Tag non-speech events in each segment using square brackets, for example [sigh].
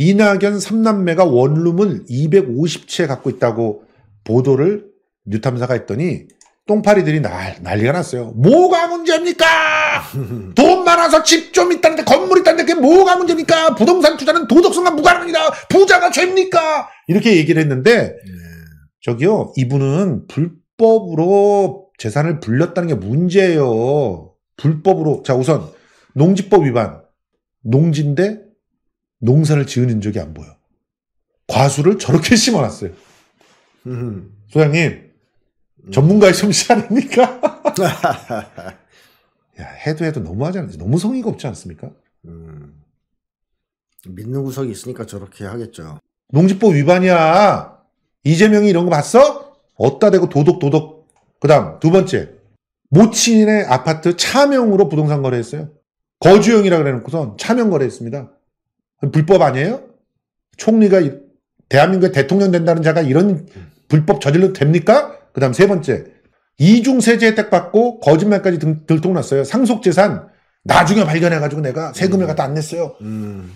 이낙연 3남매가 원룸을 250채 갖고 있다고 보도를 뉴탐사가 했더니 똥파리들이 날, 난리가 났어요. 뭐가 문제입니까? [laughs] 돈 많아서 집 좀 있다는데 건물 있다는데 그게 뭐가 문제입니까? 부동산 투자는 도덕성과 무관합니다. 부자가 죄입니까? 이렇게 얘기를 했는데 네. 저기요 이분은 불법으로 재산을 불렸다는 게 문제예요. 불법으로 자 우선 농지법 위반 농지인데 농사를 지은 인적이 안 보여. 과수를 저렇게 [laughs] 심어놨어요. 소장님, 음. 전문가의 솜씨 아닙니까? [laughs] 야, 해도 해도 너무하지 않습니까? 너무 성의가 없지 않습니까? 음. 믿는 구석이 있으니까 저렇게 하겠죠. 농지법 위반이야. 이재명이 이런 거 봤어? 어따 대고 도둑, 도둑. 그 다음, 두 번째. 모친의 아파트 차명으로 부동산 거래했어요. 거주용이라 그래놓고선 차명 거래했습니다. 불법 아니에요? 총리가 대한민국의 대통령 된다는 자가 이런 불법 저질러도 됩니까? 그 다음 세 번째 이중 세제 혜택 받고 거짓말까지 등, 들통났어요. 상속 재산 나중에 발견해가지고 내가 세금을 음. 갖다 안 냈어요. 음.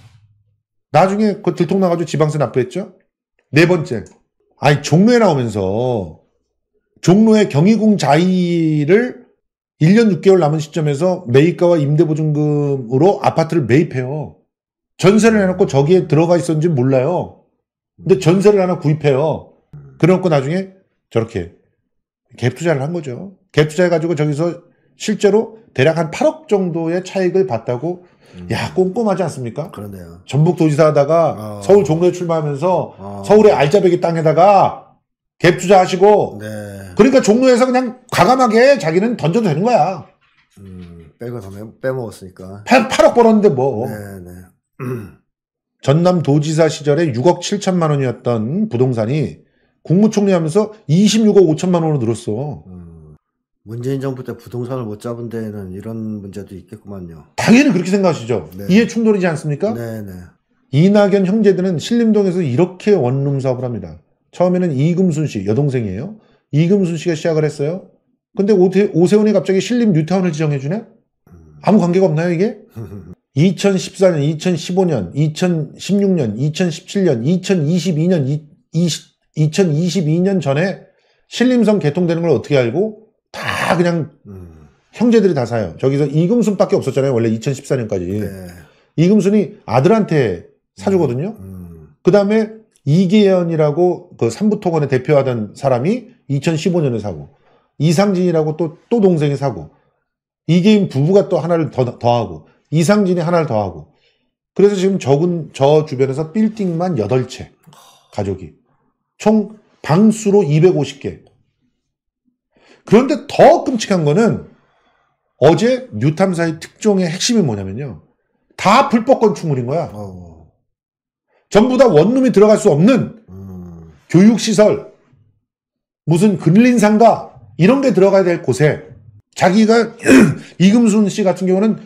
나중에 그 들통나가지고 지방세 납부했죠. 네 번째, 아니 종로에 나오면서 종로의 경희궁 자의를 1년 6개월 남은 시점에서 매입가와 임대보증금으로 아파트를 매입해요. 전세를 내놓고 저기에 들어가 있었는지 몰라요. 근데 전세를 하나 구입해요. 그래놓고 나중에 저렇게 갭 투자를 한 거죠. 갭 투자해가지고 저기서 실제로 대략 한 8억 정도의 차익을 봤다고 음. 야 꼼꼼하지 않습니까? 그러네요. 전북 도지사 하다가 어. 서울 종로에 출마하면서 어. 서울의 알짜배기 땅에다가 갭 투자하시고 네. 그러니까 종로에서 그냥 과감하게 자기는 던져도 되는 거야. 음, 빼고 빼먹었으니까. 8, 억 벌었는데 뭐. 네, 네. [clears throat] 전남 도지사 시절에 6억 7천만 원이었던 부동산이 국무총리 하면서 26억 5천만 원으로 늘었어. 음, 문재인 정부 때 부동산을 못 잡은 데에는 이런 문제도 있겠구만요. 당연히 그렇게 생각하시죠. 네. 이해 충돌이지 않습니까? 네네. 네. 이낙연 형제들은 신림동에서 이렇게 원룸 사업을 합니다. 처음에는 이금순 씨, 여동생이에요. 이금순 씨가 시작을 했어요. 근데 오세, 오세훈이 갑자기 신림 뉴타운을 지정해주네? 아무 관계가 없나요, 이게? [laughs] 2014년, 2015년, 2016년, 2017년, 2022년, 이, 이, 2022년 전에 신림성 개통되는 걸 어떻게 알고 다 그냥 음. 형제들이 다 사요. 저기서 이금순밖에 없었잖아요. 원래 2014년까지. 네. 이금순이 아들한테 사주거든요. 음. 음. 그다음에 이계현이라고 그삼부통원에 대표하던 사람이 2015년에 사고 이상진이라고 또 또 동생이 사고 이계인 부부가 또 하나를 더 더하고 이상진이 하나를 더하고 그래서 지금 적은 저 주변에서 빌딩만 8채 가족이 총 방수로 250개 그런데 더 끔찍한 거는 어제 뉴탐사의 특종의 핵심이 뭐냐면요 다 불법 건축물인 거야 어. 전부 다 원룸이 들어갈 수 없는 음. 교육시설 무슨 근린상가 이런 게 들어가야 될 곳에 자기가 [clears throat] 이금순 씨 같은 경우는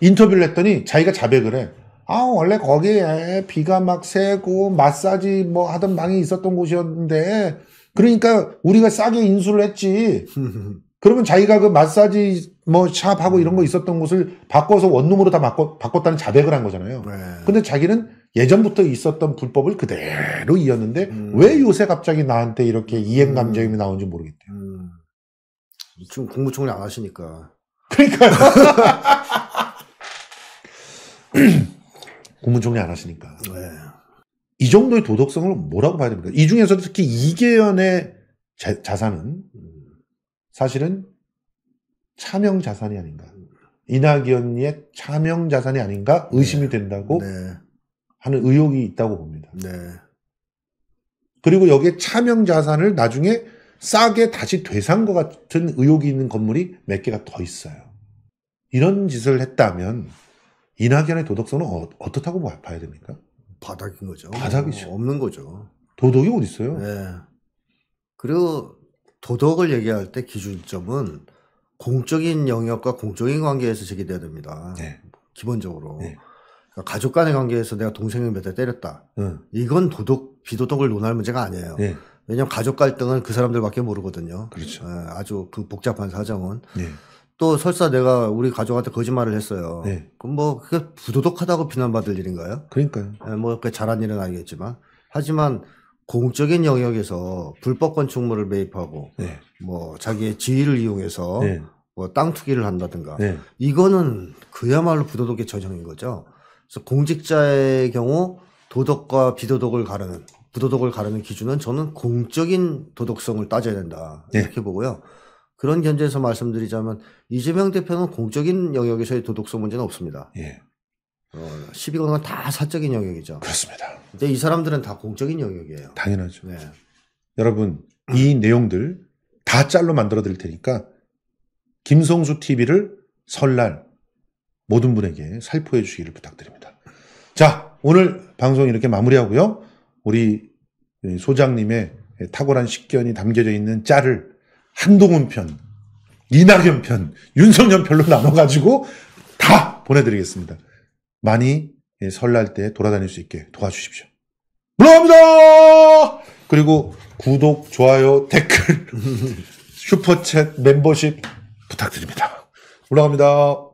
인터뷰를 했더니 자기가 자백을 해. 아, 원래 거기에 비가 막 새고 마사지 뭐 하던 방이 있었던 곳이었는데 그러니까 우리가 싸게 인수를 했지. [laughs] 그러면 자기가 그 마사지 뭐 샵하고 이런 거 있었던 곳을 바꿔서 원룸으로 다 바꿔, 바꿨다는 자백을 한 거잖아요. 네. 근데 자기는 예전부터 있었던 불법을 그대로 이었는데 음. 왜 요새 갑자기 나한테 이렇게 이행 감정이 음. 나온지 모르겠대요. 음. 지금 국무총리 안 하시니까. 그러니까요. [laughs] 공문 [clears throat] 정리 안 하시니까. 네. 이 정도의 도덕성을 뭐라고 봐야 됩니까? 이 중에서도 특히 이계현의 자, 산은 사실은 차명 자산이 아닌가. 이낙연의 차명 자산이 아닌가 의심이 네. 된다고 네. 하는 의혹이 있다고 봅니다. 네. 그리고 여기에 차명 자산을 나중에 싸게 다시 되산 것 같은 의혹이 있는 건물이 몇 개가 더 있어요. 이런 짓을 했다면 이낙연의 도덕성은 어, 떻다고 봐야 됩니까? 바닥인 거죠. 바닥이죠. 어, 없는 거죠. 도덕이 어디 있어요? 네. 그리고 도덕을 얘기할 때 기준점은 공적인 영역과 공적인 관계에서 제기돼야 됩니다. 네. 기본적으로. 네. 그러니까 가족 간의 관계에서 내가 동생을 몇 대 때렸다. 응. 네. 이건 도덕, 비도덕을 논할 문제가 아니에요. 네. 왜냐하면 가족 갈등은 그 사람들밖에 모르거든요. 그렇죠. 네, 아주 그 복잡한 사정은. 네. 또 설사 내가 우리 가족한테 거짓말을 했어요. 네. 그럼 뭐 그게 부도덕하다고 비난받을 일인가요? 그러니까요. 네, 예, 뭐그게 잘한 일은 아니겠지만 하지만 공적인 영역에서 불법 건축물을 매입하고 네. 뭐 자기의 지위를 이용해서 네. 뭐땅 투기를 한다든가 네. 이거는 그야말로 부도덕의 전형인 거죠. 그래서 공직자의 경우 도덕과 비도덕을 가르는 부도덕을 가르는 기준은 저는 공적인 도덕성을 따져야 된다 네. 이렇게 보고요. 그런 견제에서 말씀드리자면 이재명 대표는 공적인 영역에서의 도덕성 문제는 없습니다. 예. 어, 시비건은 다 사적인 영역이죠. 그렇습니다. 근데 이 사람들은 다 공적인 영역이에요. 당연하죠. 네. 여러분 이 내용들 다 짤로 만들어 드릴 테니까 김성수 TV를 설날 모든 분에게 살포해 주시기를 부탁드립니다. 자 오늘 방송 이렇게 마무리하고요. 우리 소장님의 탁월한 식견이 담겨져 있는 짤을 한동훈 편, 이낙연 편, 윤석열 편로 [laughs] 나눠가지고 다 보내드리겠습니다. 많이 예, 설날 때 돌아다닐 수 있게 도와주십시오. 물러갑니다! 그리고 구독, 좋아요, [laughs] 댓글, 슈퍼챗, 멤버십 부탁드립니다. 올라갑니다.